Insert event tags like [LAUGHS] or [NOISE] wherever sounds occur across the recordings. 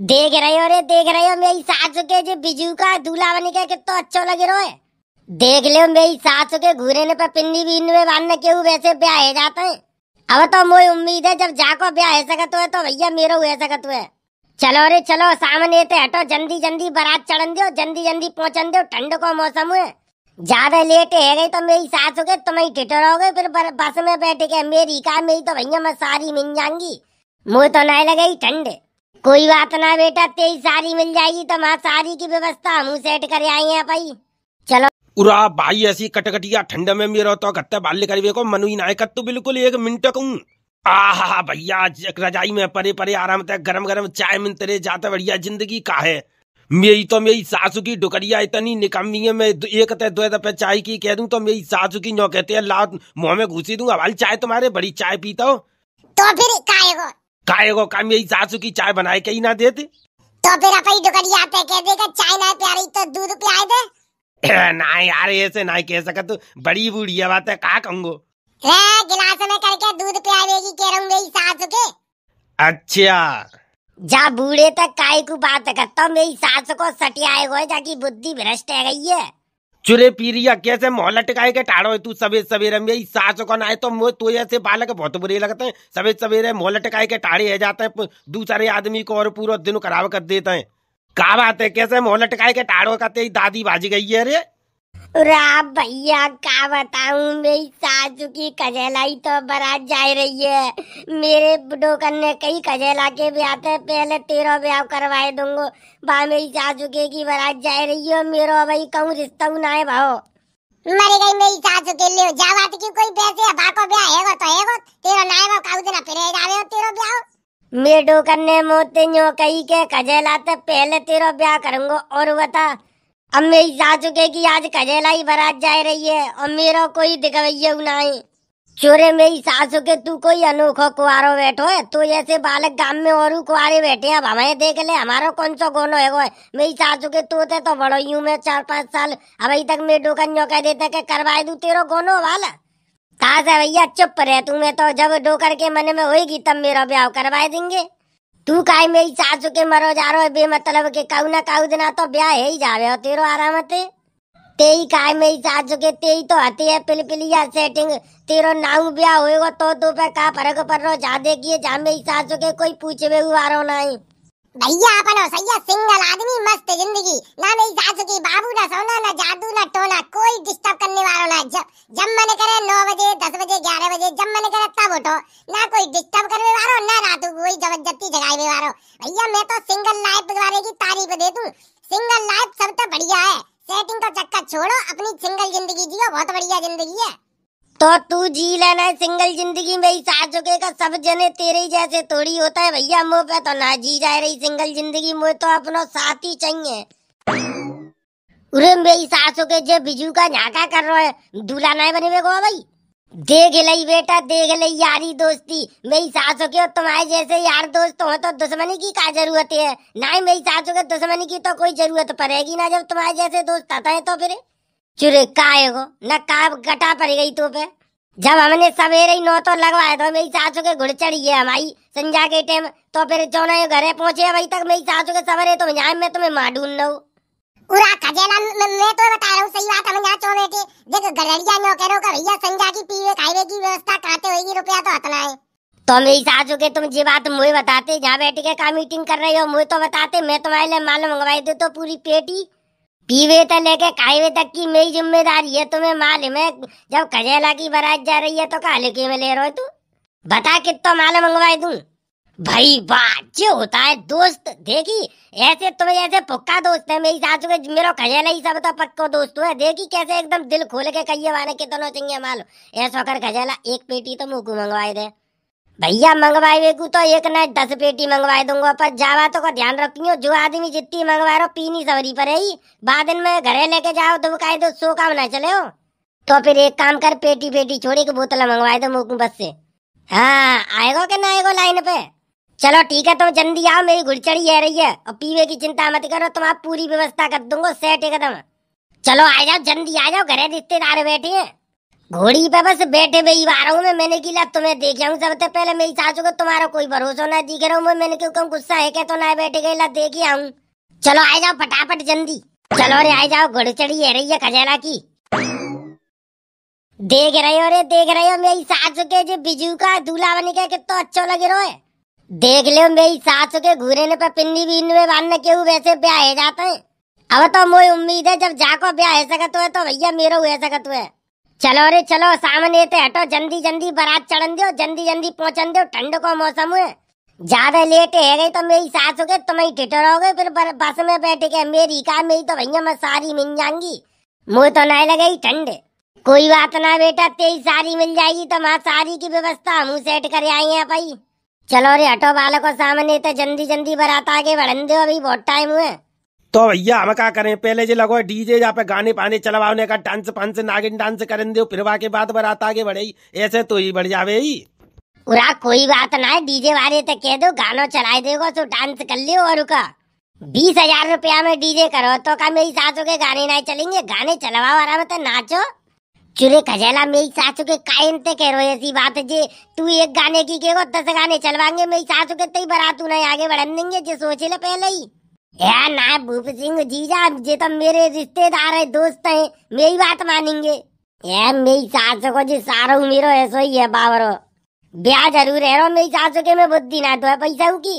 देख रहे हो रे देख रहे हो मेरी सासू के जो बिजू का दूल्हा बने के कितना अच्छा लगे रहो है देख लो मेरी सासू के ने पर पिंदी भी इनमें बांधने के वैसे ब्याह है जाते हैं अब तो मुझे उम्मीद है जब जाको ब्याह है सकत हुए तो भैया मेरा हुए सकत हुए चलो रे चलो सामने ये तो हटो जल्दी जल्दी बारात चढ़न दो जल्दी जल्दी पहुंचन दो ठंड को मौसम हुए ज्यादा लेट है गई तो मेरी सास हो गए तुम ही ठिठर हो गए फिर बस में बैठे गए मेरी का मेरी तो भैया मैं सारी मिल जाऊंगी मुँह तो नहीं लगे ठंड कोई बात ना बेटा तेईस सारी मिल जाएगी तो माँ सारी की व्यवस्था हम सेट कर आए हैं भाई चलो उरा भाई ऐसी कटकटिया ठंड में मेरा तो कत्ते बाल्य करीबे को मनु नायक तो बिल्कुल एक मिनट कहूँ आह भैया रजाई में परे परे आराम तक गरम गरम चाय मिन तेरे जाते बढ़िया जिंदगी का है मेरी तो मेरी सासू की डुकरिया इतनी निकम्मी है मैं एक तय दो दफे चाय की कह दूं तो मेरी सासू की नौ कहते हैं लात मुंह में घुसी दूंगा भाई चाय तुम्हारे बड़ी चाय पीता हो तो फिर काहे को काम यही सासू की चाय बनाए कहीं ना देते तो फिर अपनी दुकड़िया पे कह देगा चाय ना प्यारी तो दूध पिलाए दे [LAUGHS] ना यार ऐसे ना कह सका तू बड़ी बूढ़ी बात है का कहूंगो रे गिलास में करके दूध पिला देगी कह रहा हूं मेरी सासू के अच्छा जा बूढ़े तक काय को बात करता मेरी सास को सटियाए हुए जाकी बुद्धि भ्रष्ट है गई है चुरे पीरिया कैसे मोहल्ला टिकाए के टाड़ो है तू सवेर सवेरे में सास को ना तो मुझे तो ऐसे बालक बहुत बुरे लगते हैं सवेर सवेरे मोहल्ला टिकाए के टाड़े है जाते हैं दूसरे आदमी को और पूरा दिन खराब कर देते हैं कहा बात है कैसे मोहल्ला टिकाए के टाड़ो का तेरी दादी बाजी गई है अरे राम भैया का बताऊं मेरी सासू की कजेलाई तो बरात जा रही है मेरे बुडोकन ने कई कजेला के ब्याह थे पहले तेरा ब्याह करवाए दूंगो भा मेरी सासू के की बरात जा रही है मेरा भाई कहूँ रिश्ता ना है भाओ मरी गई मेरी सासू के लिए जावा की कोई पैसे है भाको ब्याह हेगो तो है हेगो तेरा ना हेगो काउ दिन फिर जावे हो तेरो ब्याह मेडो करने मोते न्यो कही के कजेला ते पहले तेरा ब्याह करूंगो और बता अब मेरी सासू के की आज कजेला ही बरात जा रही है और मेरा कोई दिखवैये नहीं चोरे मेरी सासू के तू कोई अनोखो कुआरो बैठो है तो ऐसे बालक गांव में और कुआरे बैठे अब हमें देख ले हमारा कौन सा गोनो है वो मेरी सासु के तू थे तो, तो बड़ो यूं मैं चार पांच साल अभी तक मैं डोकन कह देता के करवाए दू तेरो गोनो वाला कहा भैया चुप रह तू मैं तो जब डोकर के मन में होगी तब मेरा ब्याह करवाए देंगे तू काय मेरी सासू के मरो जा रो बे मतलब के काऊ ना काऊ देना तो ब्याह है ही जावे तेरो आराम ते तेई काय मेरी सासू के तेई तो हती है पिलपिलिया सेटिंग तेरो नाउ ब्याह होएगा तो तू पे का फर्क पड़ रो जा देखिए जा मेरी सासू के कोई पूछे हुआ नहीं भैया अपनो सैया सिंगल आदमी मस्त जिंदगी ना मेरी सासू की बाबू ना सोना ना जादू ना टोना कोई डिस्टर्ब करने वाला ना जब जब मन करे नौ बजे दस बजे ग्यारह बजे जब मन करे तब उठो ना कोई डिस्टर्ब करने वालो ना रातू कोई जबरदस्ती जगाए वालो भैया मैं तो सिंगल लाइफ वाले की तारीफ दे दूं सिंगल लाइफ सबसे बढ़िया है सेटिंग का चक्कर छोड़ो अपनी सिंगल जिंदगी जियो बहुत बढ़िया जिंदगी है तो तू जी लेना सिंगल जिंदगी में ही साथ का सब जने तेरे जैसे थोड़ी होता है भैया मुँह पे तो ना जी जा रही सिंगल जिंदगी मुझे तो अपनो साथ ही चाहिए उरे मेरी सासों के जे बिजू का झाका कर रहे है दूल्हा नहीं बने वे गोवा भाई देख लई बेटा देख लई यारी दोस्ती मेरी सासों के और तुम्हारे जैसे यार दोस्त हो तो दुश्मनी की क्या जरूरत है ना ही मेरी सासों के दुश्मनी की तो कोई जरूरत पड़ेगी ना जब तुम्हारे जैसे दोस्त आता है तो फिर चुरे काय को न का गटा पर गई तो पे जब हमने सवेरे ही नौ तो लगवाए तो मेरी सासू के घुड़ चढ़ है हमारी संजा के टाइम तो फिर जो ना घर पहुंचे अभी तक मेरी सासू के सवेरे तो यहाँ मैं तुम्हें मार ढूंढ रहा हूँ उरा खजेना मैं तो बता रहा हूँ सही बात हम यहाँ चोने के देख गलरिया करो का भैया संजा की पीवे खाए की व्यवस्था खाते होगी रुपया तो हतना है तो मेरी सासू के तुम जी बात मुझे बताते जहाँ बैठ के का मीटिंग कर रही हो मुझे तो बताते मैं तुम्हारे लिए माल मंगवाई दे तो पूरी पेटी पीवे तक लेके खाईवे तक की मेरी जिम्मेदारी है तुम्हें मालूम है जब कजेला की बारात जा रही है तो काले के में ले रहे तू बता कितना माल मंगवाए तू भाई बात जो होता है दोस्त देखी ऐसे तुम्हें ऐसे पक्का दोस्त है मेरी सासू के मेरा खजेला ही सब तो पक्को दोस्त है देखी कैसे एकदम दिल खोल के कहिए वाले कितना चाहिए मालो ऐसा कर खजेला एक पेटी तो मुँह को मंगवाए दे भैया मंगवाए वे तो एक ना दस पेटी मंगवाए दूंगा पर जावा तो को ध्यान रखियो जो आदमी जितनी मंगवा रहो पीनी सवरी पर ही बाद में घरे लेके जाओ तुम कहे तो सो काम ना चले हो तो फिर एक काम कर पेटी पेटी छोड़ी के बोतल मंगवाए दो मुकुम बस से हाँ आएगा कि ना आएगा लाइन पे चलो ठीक है तुम तो जल्दी आओ मेरी घुड़चड़ी है रही है और पीवे की चिंता मत करो तुम आप पूरी व्यवस्था कर दूंगा सेट एकदम चलो आ जाओ जल्दी आ जाओ घरे रिश्तेदार बैठे हैं घोड़ी पे बस बैठे हुए आ हूँ मैं मैंने की लत तुम्हें तो देख जाऊँ सबसे पहले मेरी सासू को तुम्हारा कोई भरोसा ना दिख रहा हूँ मैंने क्यों कम गुस्सा है क्या तो ना बैठे गई लत देखे आऊ चलो आ जाओ फटाफट जल्दी चलो रे आ जाओ घोड़ी चढ़ी है रही है खजेला की देख रहे हो रे देख रहे हो मेरी सासू के जो बिजू का दूल्हा बन के कितना अच्छा लग रहा है देख लो मेरी सासू के घूरने पे पिन्नी बीन में बांधने के वैसे ब्याह जाते हैं अब तो मुझे उम्मीद है जब जाको ब्याह सकत तो हुए तो भैया मेरा हुए सकत हुआ है चलो रे चलो सामने ते तो हटो जल्दी जल्दी बारात चढ़न दो जल्दी जल्दी पहुंचन दो ठंड को मौसम है ज्यादा लेट है गई तो मेरी सास हो गई तुम्हारी तो टिटर हो गए फिर बस में बैठ गए मेरी का मेरी तो भैया मैं सारी मिल जाऊंगी मुँह तो नहीं लगेगी ठंड कोई बात ना बेटा तेरी सारी मिल जाएगी तो माँ सारी की व्यवस्था हम सेट कर आई है भाई चलो रे हटो को सामने तो जल्दी जल्दी बारात आगे बढ़न दो अभी बहुत टाइम हुआ तो भैया हम क्या करें पहले जो लगो डीजे जहाँ पे गाने पाने चलवाओ ने का डांस पांच नागिन डांस करें दो फिर वहां के बाद बरात आगे बढ़े ऐसे तो ही बढ़ जावे ही उरा कोई बात ना है डीजे वाले तक तो कह दो गानो चलाए देगा तो डांस कर लियो और का बीस हजार रुपया में डीजे करो तो का मेरी सासू के गाने ना चलेंगे गाने चलवाओ आराम से नाचो चुरे खजेला मेरी सासू के कायन ते कह रो ऐसी बात जे तू एक गाने की कहो दस गाने चलवाएंगे मेरी सासू के तई तो बरातू नहीं आगे बढ़न देंगे जो सोचे ले पहले ही यार ना भूप सिंह जीजा जे तो मेरे रिश्तेदार है दोस्त है मेरी बात मानेंगे यार मेरी सासों को जी सारो मेरो ऐसो ही है बावरो ब्याह जरूर है रो मेरी सासों के मैं बुद्धि ना तो है पैसा की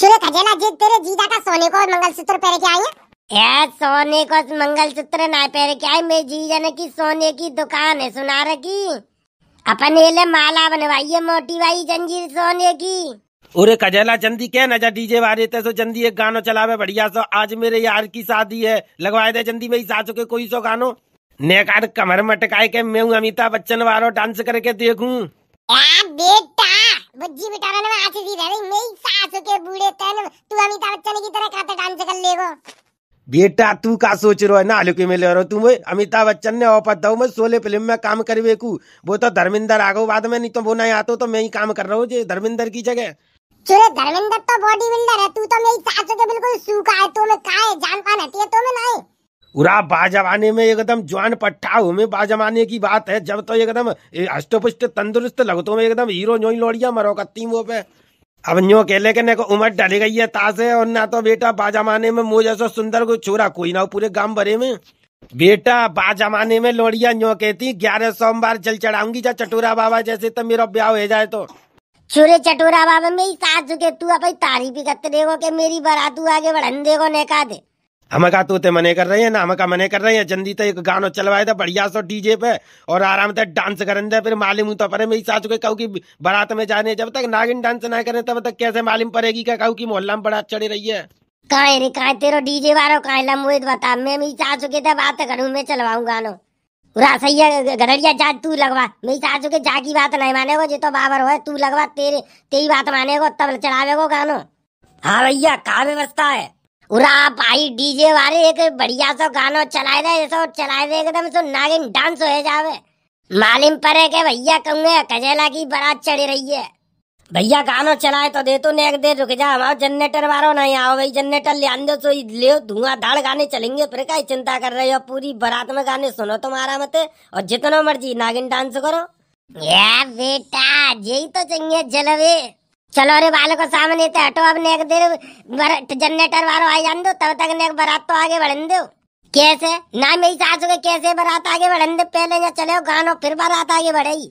चुरे खजेला जे तेरे जीजा का सोने को मंगलसूत्र पहन के आई है यार सोने को मंगलसूत्र ना पहन के आई मेरी जीजा ने की सोने की दुकान है सुना रखी अपन ये माला बनवाई है मोटी भाई जंजीर सोने की ओरे कजेला चंदी क्या नजर डीजे वाले ते सो तो चंदी एक गानो चलावे बढ़िया सो आज मेरे यार की शादी है लगवाए दे चंदी मेरी सासू के कोई सो गानो नेकार कमर मटकाए के मैं हूँ अमिताभ बच्चन वालो डांस करके देखूं बेटा बुज्जी बिटारा ने आज भी रहे मेरी सासू के बूढ़े तन तू अमिताभ बच्चन की तरह काते डांस कर लेगो बेटा तू का सोच रो है ना हल्के में ले रहो तुम अमिताभ बच्चन ने ऑफर दो मैं सोले फिल्म में काम करवे को वो तो धर्मिंदर आगो बाद में नहीं तो वो नहीं आते तो मैं ही काम कर रहा हूँ धर्मिंदर की जगह चुरे धर्मेंद्र तो बॉडी बिल्डर है तू तो मेरी चाचा के बिल्कुल सूखा है तो मैं काहे जान पान हटी है तो मैं नहीं उरा बाजवाने में एकदम जवान पट्टा हूँ मैं बाजवाने की बात है जब तो एकदम अष्टपुष्ट तंदुरुस्त लगतो में एकदम हीरो जोई लोड़िया मरो कत्ती मुँह पे अब न्यो कहले के ने को उमर डली गई है ताजे और ना तो बेटा बाजवाने में मुँह जैसा सुंदर को छोरा कोई ना पूरे गांव भरे में बेटा बाजमाने में लोड़िया न्यो कहती ग्यारह सोमवार जल चढ़ाऊंगी जा चटूरा बाबा जैसे तो मेरा ब्याह हो जाए तो चूरे चटोरा बाबा मेरी साथ झुके तू अपनी तारीफ ही करते देखो के मेरी बरातू आगे बढ़न देखो ने कहा दे हम कहा तू ते मने कर रहे हैं ना हम कहा मने कर रहे हैं जल्दी तो एक गानो चलवाए था बढ़िया सो डीजे पे और आराम से डांस करन दे फिर मालूम तो परे मेरी साथ झुके कहू की बारात में जाने जब तक नागिन डांस ना करे तब तक कैसे मालूम पड़ेगी क्या कहू की मोहल्ला में बड़ा चढ़ी रही है कहा रे काहे तेरो डीजे वारो काहे लम्बोइत बता मैं मेरी साथ झुके बात करूँ मैं चलवाऊ गानो पूरा सही है गडरिया जा तू लगवा मेरी सासु के जा की बात नहीं मानेगो जे तो बाबर हो तू लगवा तेरे तेरी बात मानेगो तब चढ़ावेगो गानो हाँ भैया कहा व्यवस्था है उरा भाई डीजे वाले एक बढ़िया सो गानो चलाए दे ऐसा चलाए दे एकदम सो नागिन डांस हो जावे मालिम पर है के भैया कहूंगे कजेला की बारात चढ़ी रही है भैया गानो चलाए तो दे तो ने एक देर रुक जा हमारा जनरेटर वारो नहीं आओ भाई जनरेटर ले आंदो तो ले धुआंधार गाने चलेंगे फिर का चिंता कर रहे हो पूरी बारात में गाने सुनो तुम्हारा मत और जितना मर्जी नागिन डांस करो यार बेटा यही तो चाहिए जलवे चलो रे बालों को सामने तो हटो अब नेक देर जनरेटर वारो आई जान दो तब तक नेक बारात तो आगे बढ़ दो कैसे ना मेरी सासू के कैसे बारात आगे बढ़न दो पहले या चले गानो फिर बारात आगे बढ़ेगी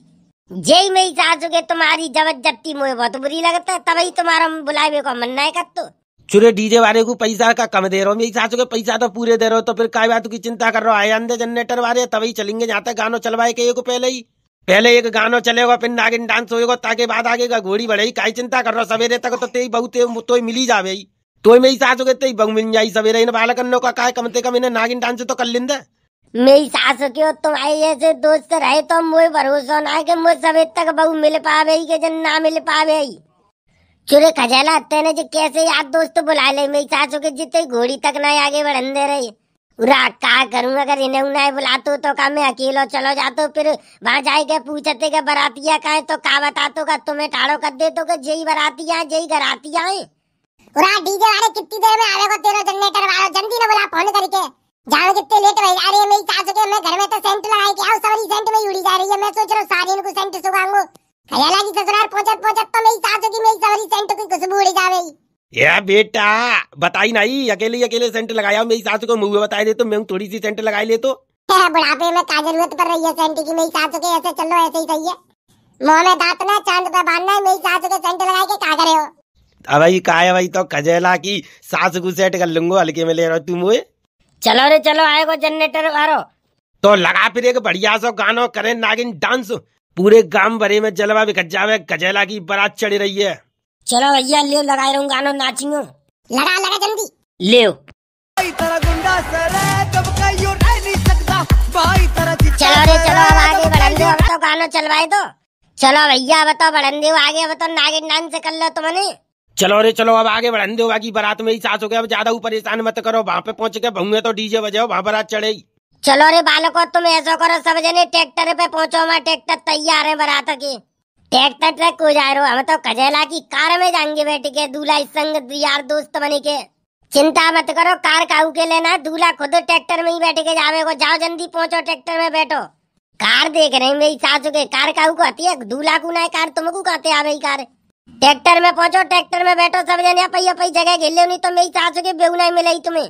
जेई में ही जा चुके तुम्हारी जबरदस्ती मुझे बहुत बुरी लगता है तभी तुम्हारा बुलावे को मन नहीं कर तो चुरे डीजे वाले को पैसा का कम दे रहा हूँ मेरी सासू के पैसा तो पूरे दे रहे हो तो फिर काय बात की चिंता कर रहा हो आए अंधे जनरेटर वाले तभी चलेंगे जहाँ तक गानों चलवाए के एक पहले ही पहले एक गानों चलेगा फिर नागिन डांस होएगा ताकि बाद आगे का घोड़ी बढ़ेगी काय चिंता कर रहा सवेरे तक तो तेई बहू तो, तो मिल ही जावे तो मेरी सासू के तेई बहु मिल जाये सवेरे इन बालकनों का काय कम से कम इन्हें नागिन डांस तो कर लिंदे मेरी सास के और तुम्हारे जैसे दोस्त रहे तो मुझे भरोसा ना कि मुझे समेत तक बहू मिल पावे के जन ना मिल पावे चुरे खजाला तेने जी कैसे यार दोस्त बुला ले मेरी सासू के जितने घोड़ी तक ना आगे बढ़न दे रही उरा का करूँ अगर इन्हें उन्हें बुला तो का मैं अकेला चलो जातो फिर वहां जाए के पूछते के बरातिया का है तो का बता तो का तुम्हें टाड़ो कर दे तो जई बरातिया जई घरातिया है उरा डीजे वाले कितनी देर में आवेगा तेरा जनरेटर वाला जल्दी ना बुला फोन करके जानो कितने लेट भाई जा रही है मेरी सास के मैं घर में तो सेंट लगाई क्या सारी सेंट में उड़ी जा रही है मैं सोच रहा हूं सारी इनको सेंट सुगाऊंगा हयाला की ससुराल पहुंचत पहुंचत तो मेरी सास की मेरी सारी सेंट की खुशबू उड़ जा रही ये बेटा बताई नहीं अकेले अकेले सेंट लगाया मेरी सास को मुंह में बताए दे तो मैं थोड़ी सी सेंट लगाई ले तो बुढ़ापे में का जरूरत पड़ रही है सेंट की मेरी सास के ऐसे चलो ऐसे ही सही है मुंह में दांत ना चांद पे बांधना है मेरी सास के सेंट लगा के का करे हो अब भाई का है भाई तो कजेला की सास को सेट कर लूंगा हल्के में ले रहा तू मुंह चलो रे चलो आएगा जनरेटर वारो तो लगा फिर एक बढ़िया सो गानो करे नागिन डांस पूरे गांव भरे में जलवा बिखर जावे गजेला की बारात चढ़ी रही है चलो भैया ले लगाए रहूं गानो नाचियो लगा लगा जल्दी ले तेरा गुंडा सर कब का यू नहीं सकता भाई तेरा चलो रे चलो अब आगे बढ़न दो अब तो गाना चलवाए दो तो। चलो भैया बताओ तो बढ़न दो आगे बताओ तो नागिन डांस कर लो तुमने चलो रे चलो अब आगे बढ़न दो बाकी बारात में ही सास हो गया अब ज्यादा ऊपर परेशान मत करो वहाँ पे पहुँच के भूंगे तो डीजे बजाओ वहाँ बारात चढ़े चलो रे बालको तुम ऐसा करो सब जने ट्रैक्टर पे पहुंचो हमारा ट्रैक्टर तैयार है बारात के ट्रैक्टर ट्रक को जा रहे हम तो कजेला की कार में जाएंगे बैठ के दूल्हा इस संग यार दोस्त बने के चिंता मत करो कार काऊ के लेना दूल्हा खुद ट्रैक्टर में ही बैठ के जावे को जाओ जल्दी पहुंचो ट्रैक्टर में बैठो कार देख रहे हैं मेरी सासू के कार काऊ को आती है दूल्हा को ना कार तुमको कहते आवे कार ट्रैक्टर में पहुंचो ट्रैक्टर में बैठो सब जन जगह घेर ले तो मेरी सासू की बेगुनाई मिलाई तुम्हें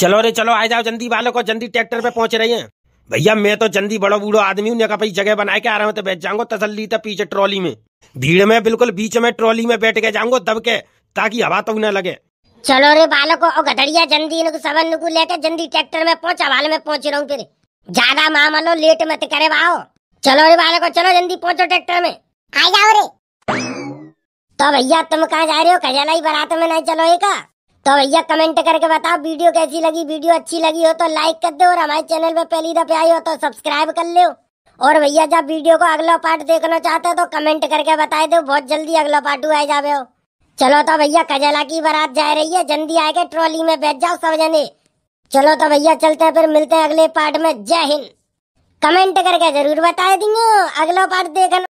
चलो रे चलो आ जाओ जल्दी वालों को जल्दी ट्रैक्टर पे पहुंच रही हैं भैया मैं तो जल्दी बड़ो बूढ़ो आदमी हूँ जगह बना के आ रहा हूँ तो बैठ जाऊंगा तसली तो पीछे ट्रॉली में भीड़ में बिल्कुल बीच में ट्रॉली में बैठ के जाऊंगा दब के ताकि हवा तो न लगे चलो रे बालको को गधड़िया जल्दी सबन को लेके जल्दी ट्रैक्टर में पहुंचा हवाले में पहुंच रहा हूँ फिर ज्यादा मामलो लेट मत करे बाहो चलो रे बालको चलो जल्दी पहुंचो ट्रैक्टर में आ जाओ रे तो भैया तुम कहाँ जा रहे हो खजाना ही बरात में नहीं चलो एक तो भैया कमेंट करके बताओ वीडियो कैसी लगी वीडियो अच्छी लगी हो तो लाइक कर दो और हमारे चैनल पे पहली दफे आई हो तो सब्सक्राइब कर लो और भैया जब वीडियो को अगला पार्ट देखना चाहते हो तो कमेंट करके बता दो बहुत जल्दी अगला पार्ट आ जावे हो चलो तो भैया खजाला की बारात जा रही है जल्दी आके ट्रॉली में बैठ जाओ सब जने चलो तो भैया चलते हैं फिर मिलते हैं अगले पार्ट में जय हिंद कमेंट करके जरूर बता देंगे अगला पार्ट देखना